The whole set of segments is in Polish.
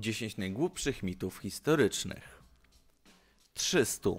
10 najgłupszych mitów historycznych. 300.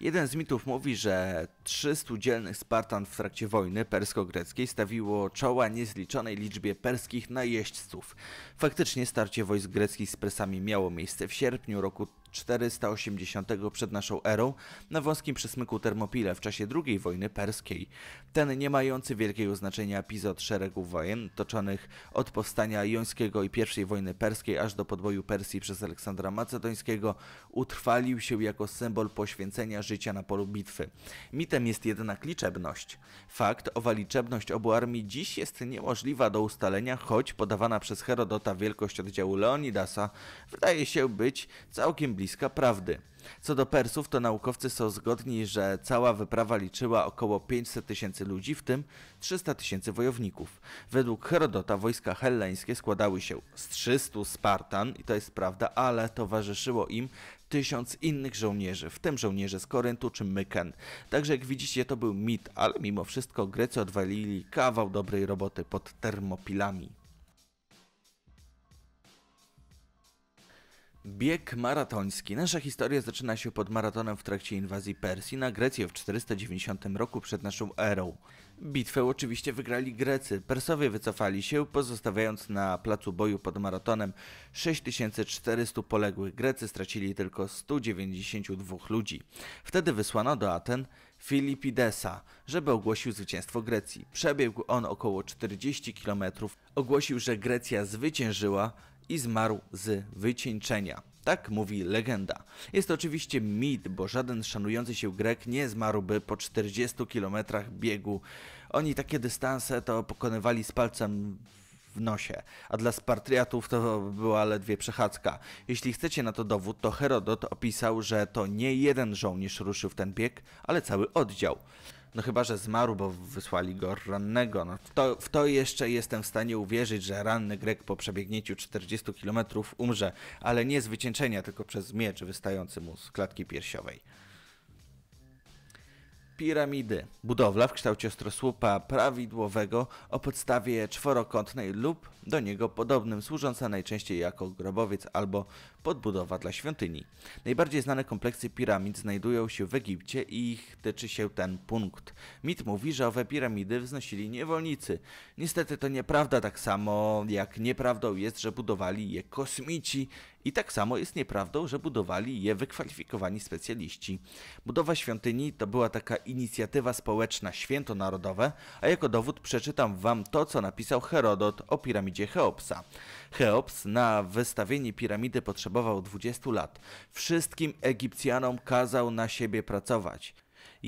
Jeden z mitów mówi, że 300 dzielnych Spartan w trakcie wojny persko-greckiej stawiło czoła niezliczonej liczbie perskich najeźdźców. Faktycznie starcie wojsk greckich z Persami miało miejsce w sierpniu roku 480 przed naszą erą na wąskim przesmyku Termopile w czasie II wojny perskiej. Ten nie mający wielkiego znaczenia epizod szeregu wojen toczonych od powstania jońskiego i I wojny perskiej aż do podboju Persji przez Aleksandra Macedońskiego utrwalił się jako symbol poświęcenia życia na polu bitwy. Mitem jest jednak liczebność. Fakt owa liczebność obu armii dziś jest niemożliwa do ustalenia, choć podawana przez Herodota wielkość oddziału Leonidasa wydaje się być całkiem bliska prawdy. Co do Persów, to naukowcy są zgodni, że cała wyprawa liczyła około 500 tysięcy ludzi, w tym 300 tysięcy wojowników. Według Herodota wojska helleńskie składały się z 300 Spartan, i to jest prawda, ale towarzyszyło im tysiąc innych żołnierzy, w tym żołnierze z Koryntu czy Myken. Także jak widzicie to był mit, ale mimo wszystko Grecy odwalili kawał dobrej roboty pod Termopilami. Bieg maratoński. Nasza historia zaczyna się pod maratonem w trakcie inwazji Persji na Grecję w 490 roku przed naszą erą. Bitwę oczywiście wygrali Grecy. Persowie wycofali się, pozostawiając na placu boju pod maratonem 6400 poległych. Grecy stracili tylko 192 ludzi. Wtedy wysłano do Aten Filipidesa, żeby ogłosił zwycięstwo Grecji. Przebiegł on około 40 km. Ogłosił, że Grecja zwyciężyła i zmarł z wycieńczenia. Tak mówi legenda. Jest to oczywiście mit, bo żaden szanujący się Grek nie zmarłby po 40 kilometrach biegu. Oni takie dystanse to pokonywali z palcem w nosie, a dla Spartriatów to była ledwie przechadzka. Jeśli chcecie na to dowód, to Herodot opisał, że to nie jeden żołnierz ruszył w ten bieg, ale cały oddział. No chyba, że zmarł, bo wysłali go rannego. No, w, to, w to jeszcze jestem w stanie uwierzyć, że ranny Grek po przebiegnięciu 40 km umrze, ale nie z wycieńczenia, tylko przez miecz wystający mu z klatki piersiowej. Piramidy. Budowla w kształcie ostrosłupa prawidłowego o podstawie czworokątnej lub do niego podobnym, służąca najczęściej jako grobowiec albo podbudowa dla świątyni. Najbardziej znane kompleksy piramid znajdują się w Egipcie i ich tyczy się ten punkt. Mit mówi, że owe piramidy wznosili niewolnicy. Niestety to nieprawda, tak samo jak nieprawdą jest, że budowali je kosmici i tak samo jest nieprawdą, że budowali je wykwalifikowani specjaliści. Budowa świątyni to była taka inicjatywa społeczna święto narodowe, a jako dowód przeczytam wam to, co napisał Herodot o piramidzie Cheopsa. Cheops na wystawienie piramidy potrzebował 20 lat. Wszystkim Egipcjanom kazał na siebie pracować.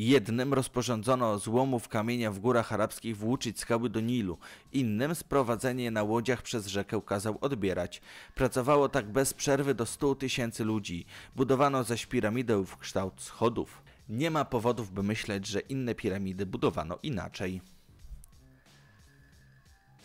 Jednym rozporządzono złomów kamienia w górach arabskich włóczyć skały do Nilu, innym sprowadzenie na łodziach przez rzekę kazał odbierać. Pracowało tak bez przerwy do 100 tysięcy ludzi. Budowano zaś piramidę w kształt schodów. Nie ma powodów, by myśleć, że inne piramidy budowano inaczej.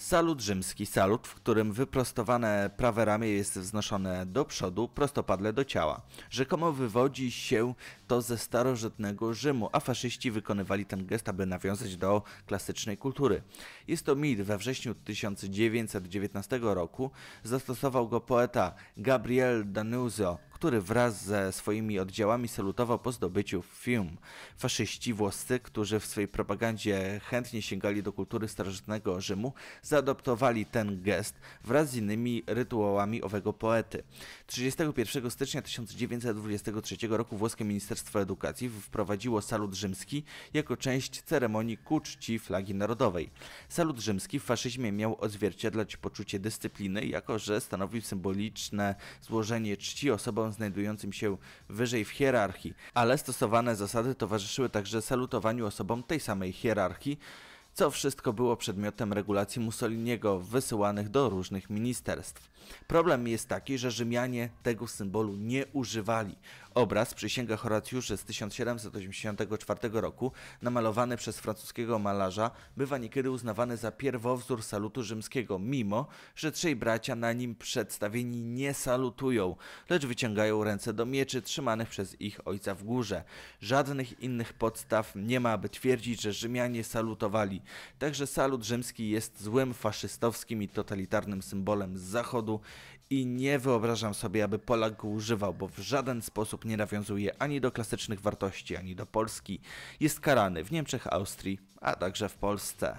Salut rzymski, salut, w którym wyprostowane prawe ramię jest wznoszone do przodu, prostopadle do ciała. Rzekomo wywodzi się to ze starożytnego Rzymu, a faszyści wykonywali ten gest, aby nawiązać do klasycznej kultury. Jest to mit. We wrześniu 1919 roku zastosował go poeta Gabriel Danuzio, który wraz ze swoimi oddziałami salutował po zdobyciu film. Faszyści włoscy, którzy w swojej propagandzie chętnie sięgali do kultury starożytnego Rzymu, zaadoptowali ten gest wraz z innymi rytuałami owego poety. 31 stycznia 1923 roku włoskie Ministerstwo Edukacji wprowadziło salut rzymski jako część ceremonii ku czci flagi narodowej. Salut rzymski w faszyzmie miał odzwierciedlać poczucie dyscypliny, jako że stanowił symboliczne złożenie czci osobom znajdującym się wyżej w hierarchii, ale stosowane zasady towarzyszyły także salutowaniu osobom tej samej hierarchii, co wszystko było przedmiotem regulacji Mussoliniego wysyłanych do różnych ministerstw. Problem jest taki, że Rzymianie tego symbolu nie używali. Obraz Przysięga Horacjuszy z 1784 roku, namalowany przez francuskiego malarza, bywa niekiedy uznawany za pierwowzór salutu rzymskiego, mimo że trzej bracia na nim przedstawieni nie salutują, lecz wyciągają ręce do mieczy trzymanych przez ich ojca w górze. Żadnych innych podstaw nie ma, aby twierdzić, że Rzymianie salutowali. Także salut rzymski jest złym, faszystowskim i totalitarnym symbolem z zachodu i nie wyobrażam sobie, aby Polak go używał, bo w żaden sposób nie nawiązuje ani do klasycznych wartości, ani do Polski. Jest karany w Niemczech, Austrii, a także w Polsce.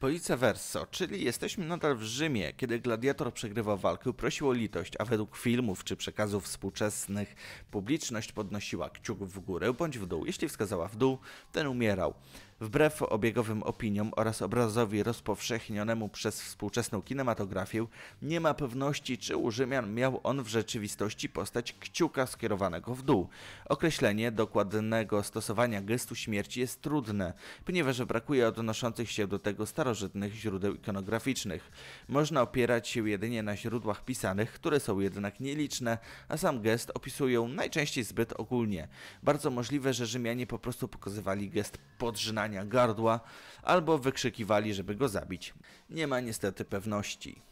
Police verso, czyli jesteśmy nadal w Rzymie, kiedy gladiator przegrywał walkę, prosił o litość, a według filmów czy przekazów współczesnych publiczność podnosiła kciuk w górę bądź w dół. Jeśli wskazała w dół, ten umierał. Wbrew obiegowym opiniom oraz obrazowi rozpowszechnionemu przez współczesną kinematografię, nie ma pewności, czy u Rzymian miał on w rzeczywistości postać kciuka skierowanego w dół. Określenie dokładnego stosowania gestu śmierci jest trudne, ponieważ brakuje odnoszących się do tego starożytnych źródeł ikonograficznych. Można opierać się jedynie na źródłach pisanych, które są jednak nieliczne, a sam gest opisują najczęściej zbyt ogólnie. Bardzo możliwe, że Rzymianie po prostu pokazywali gest podżynania gardła albo wykrzykiwali, żeby go zabić. Nie ma niestety pewności.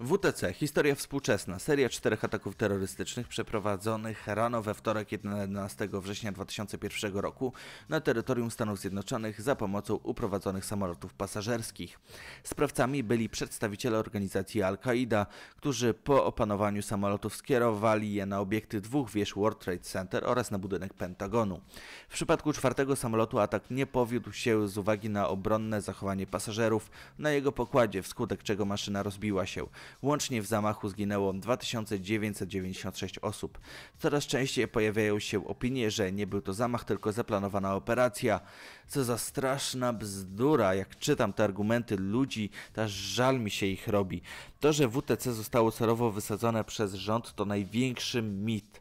WTC Historia Współczesna Seria czterech ataków terrorystycznych przeprowadzonych rano we wtorek 11 września 2001 roku na terytorium Stanów Zjednoczonych za pomocą uprowadzonych samolotów pasażerskich. Sprawcami byli przedstawiciele organizacji Al-Qaida, którzy po opanowaniu samolotów skierowali je na obiekty dwóch wież World Trade Center oraz na budynek Pentagonu. W przypadku czwartego samolotu atak nie powiódł się z uwagi na obronne zachowanie pasażerów na jego pokładzie, wskutek czego maszyna rozbiła się. Łącznie w zamachu zginęło 2996 osób. Coraz częściej pojawiają się opinie, że nie był to zamach, tylko zaplanowana operacja. Co za straszna bzdura. Jak czytam te argumenty ludzi, aż żal mi się ich robi. To, że WTC zostało celowo wysadzone przez rząd, to największy mit.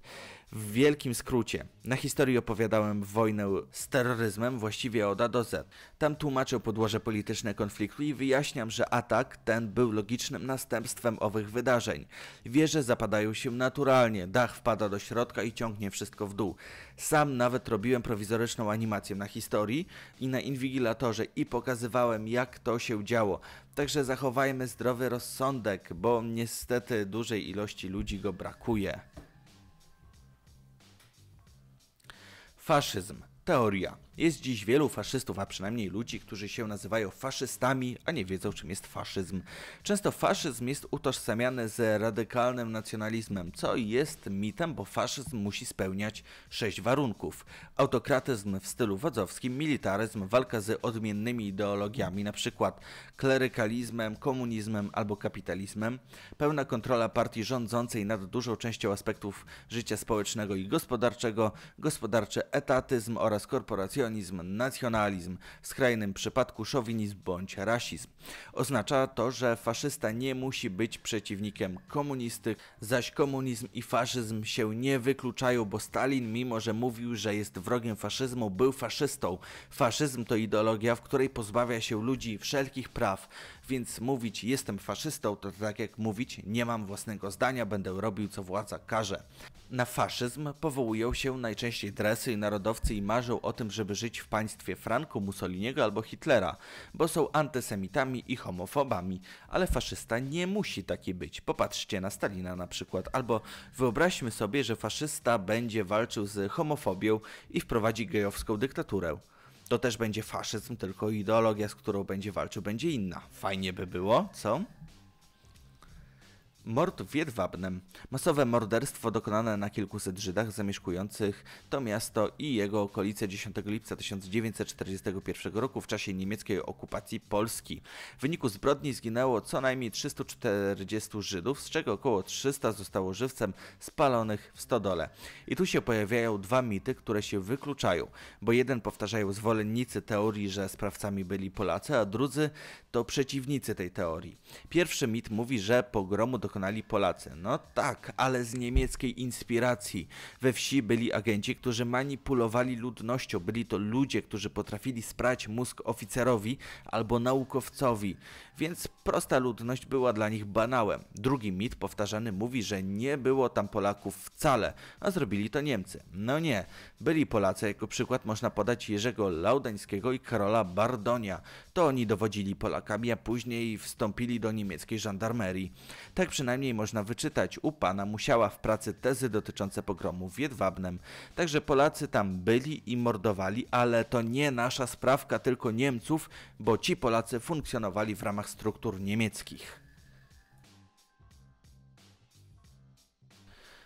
W wielkim skrócie, na historii opowiadałem wojnę z terroryzmem właściwie od A do Z. Tam tłumaczę podłoże polityczne konfliktu i wyjaśniam, że atak ten był logicznym następstwem owych wydarzeń. Wieże zapadają się naturalnie, dach wpada do środka i ciągnie wszystko w dół. Sam nawet robiłem prowizoryczną animację na historii i na inwigilatorze i pokazywałem jak to się działo. Także zachowajmy zdrowy rozsądek, bo niestety dużej ilości ludzi go brakuje. faszyzm. Teoria. Jest dziś wielu faszystów, a przynajmniej ludzi, którzy się nazywają faszystami, a nie wiedzą czym jest faszyzm. Często faszyzm jest utożsamiany z radykalnym nacjonalizmem, co jest mitem, bo faszyzm musi spełniać sześć warunków. Autokratyzm w stylu wodzowskim, militaryzm, walka z odmiennymi ideologiami, np. klerykalizmem, komunizmem albo kapitalizmem, pełna kontrola partii rządzącej nad dużą częścią aspektów życia społecznego i gospodarczego, gospodarczy etatyzm oraz oraz korporacjonizm, nacjonalizm, w skrajnym przypadku szowinizm bądź rasizm. Oznacza to, że faszysta nie musi być przeciwnikiem komunisty, zaś komunizm i faszyzm się nie wykluczają, bo Stalin, mimo że mówił, że jest wrogiem faszyzmu, był faszystą. Faszyzm to ideologia, w której pozbawia się ludzi wszelkich praw, więc mówić jestem faszystą to tak jak mówić nie mam własnego zdania, będę robił co władza każe. Na faszyzm powołują się najczęściej dresy i narodowcy i marzy o tym, żeby żyć w państwie Franku Mussoliniego albo Hitlera, bo są antysemitami i homofobami, ale faszysta nie musi taki być. Popatrzcie na Stalina na przykład, albo wyobraźmy sobie, że faszysta będzie walczył z homofobią i wprowadzi gejowską dyktaturę. To też będzie faszyzm, tylko ideologia, z którą będzie walczył, będzie inna. Fajnie by było, co? Mord w Jedwabnem. Masowe morderstwo dokonane na kilkuset Żydach zamieszkujących to miasto i jego okolice 10 lipca 1941 roku w czasie niemieckiej okupacji Polski. W wyniku zbrodni zginęło co najmniej 340 Żydów, z czego około 300 zostało żywcem spalonych w stodole. I tu się pojawiają dwa mity, które się wykluczają, bo jeden powtarzają zwolennicy teorii, że sprawcami byli Polacy, a drudzy to przeciwnicy tej teorii. Pierwszy mit mówi, że pogromu dokonano dokonali Polacy. No tak, ale z niemieckiej inspiracji. We wsi byli agenci, którzy manipulowali ludnością. Byli to ludzie, którzy potrafili sprać mózg oficerowi albo naukowcowi. Więc prosta ludność była dla nich banałem. Drugi mit powtarzany mówi, że nie było tam Polaków wcale, a zrobili to Niemcy. No nie, byli Polacy. Jako przykład można podać Jerzego Laudańskiego i Karola Bardonia. To oni dowodzili Polakami, a później wstąpili do niemieckiej żandarmerii. Tak przy przynajmniej można wyczytać u pana Musiała w pracy tezy dotyczące pogromu w Jedwabnem. Także Polacy tam byli i mordowali, ale to nie nasza sprawka, tylko Niemców, bo ci Polacy funkcjonowali w ramach struktur niemieckich.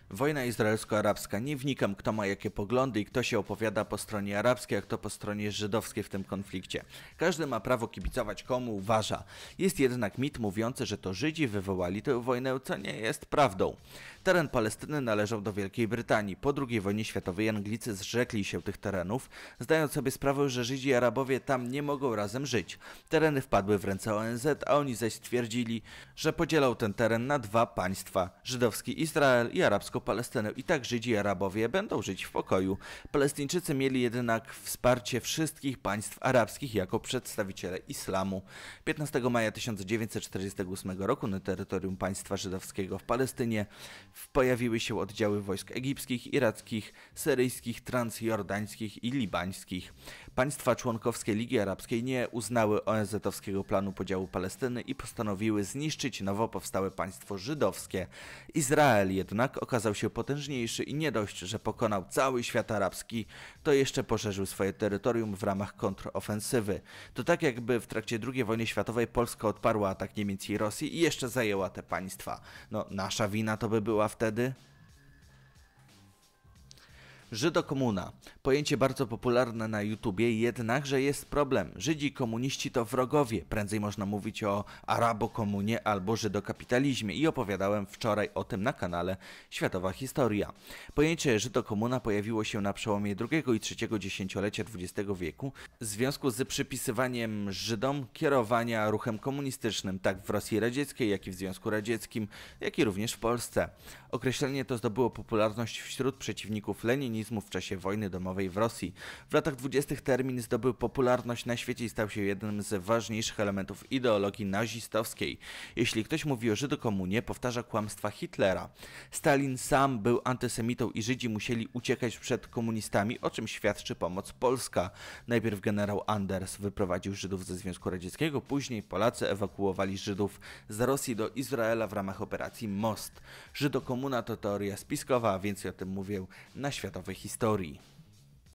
Wojna izraelsko-arabska. Nie wnikam, kto ma jakie poglądy i kto się opowiada po stronie arabskiej, a kto po stronie żydowskiej w tym konflikcie. Każdy ma prawo kibicować komu uważa. Jest jednak mit mówiący, że to Żydzi wywołali tę wojnę, co nie jest prawdą. Teren Palestyny należał do Wielkiej Brytanii. Po II wojnie światowej Anglicy zrzekli się tych terenów, zdając sobie sprawę, że Żydzi i Arabowie tam nie mogą razem żyć. Tereny wpadły w ręce ONZ, a oni zaś twierdzili, że podzielą ten teren na dwa państwa, żydowski Izrael i arabsko Palestynę. I tak Żydzi i Arabowie będą żyć w pokoju. Palestyńczycy mieli jednak wsparcie wszystkich państw arabskich jako przedstawiciele islamu. 15 maja 1948 roku na terytorium państwa żydowskiego w Palestynie pojawiły się oddziały wojsk egipskich, irackich, syryjskich, transjordańskich i libańskich. Państwa członkowskie Ligi Arabskiej nie uznały ONZ-owskiego planu podziału Palestyny i postanowiły zniszczyć nowo powstałe państwo żydowskie. Izrael jednak okazał okazał się potężniejszy i nie dość, że pokonał cały świat arabski, to jeszcze poszerzył swoje terytorium w ramach kontrofensywy. To tak jakby w trakcie II wojny światowej Polska odparła atak Niemiec i Rosji i jeszcze zajęła te państwa. No, nasza wina to by była wtedy? Żydokomuna. Pojęcie bardzo popularne na YouTubie, jednakże jest problem. Żydzi komuniści to wrogowie. Prędzej można mówić o arabokomunie albo żydokapitalizmie i opowiadałem wczoraj o tym na kanale Światowa Historia. Pojęcie Żydokomuna pojawiło się na przełomie II i III dziesięciolecia XX wieku w związku z przypisywaniem Żydom kierowania ruchem komunistycznym, tak w Rosji Radzieckiej, jak i w Związku Radzieckim, jak i również w Polsce. Określenie to zdobyło popularność wśród przeciwników Lenina komunizmu w czasie wojny domowej w Rosji. W latach dwudziestych termin zdobył popularność na świecie i stał się jednym z ważniejszych elementów ideologii nazistowskiej. Jeśli ktoś mówi o Żydokomunie, powtarza kłamstwa Hitlera. Stalin sam był antysemitą i Żydzi musieli uciekać przed komunistami, o czym świadczy pomoc Polska. Najpierw generał Anders wyprowadził Żydów ze Związku Radzieckiego, później Polacy ewakuowali Żydów z Rosji do Izraela w ramach operacji Most. Żydokomuna to teoria spiskowa, a więcej o tym mówię na Światowym nowej historii.